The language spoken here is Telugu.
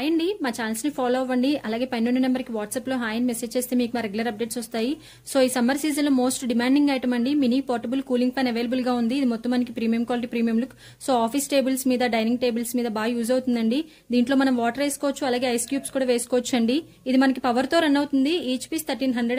హాయ్ అండి మా ని ఫాలో అవ్వండి అలాగే పన్నెండు నెంబర్కి లో హాయ్ అని మెసేజ్ చేస్తే మీకు మా రెగ్యులర్ అప్డేట్స్ వస్తాయి సో ఈ సమ్మర్ సీజన్ లో మోస్ట్ డిమాండింగ్ ఐటమ్ అండి మినీ పోర్టబుల్ కూలింగ్ ఫ్యాన్ గా ఉంది ఇది మొత్తం మనకి premium quality premium look so office tables మీద డైనింగ్ టేబుల్స్ మీద బాగా యూజ్ అవుతుందండి దీంట్లో మనం వాటర్ వేసుకోవచ్చు అలాగే ఐస్ క్యూబ్స్ కూడా వేసుకోవచ్చు అండి ఇది మనకి పవర్ తో రన్ అవుతుంది ఈచ్ పీస్ థర్టీన్ హండ్రెడ్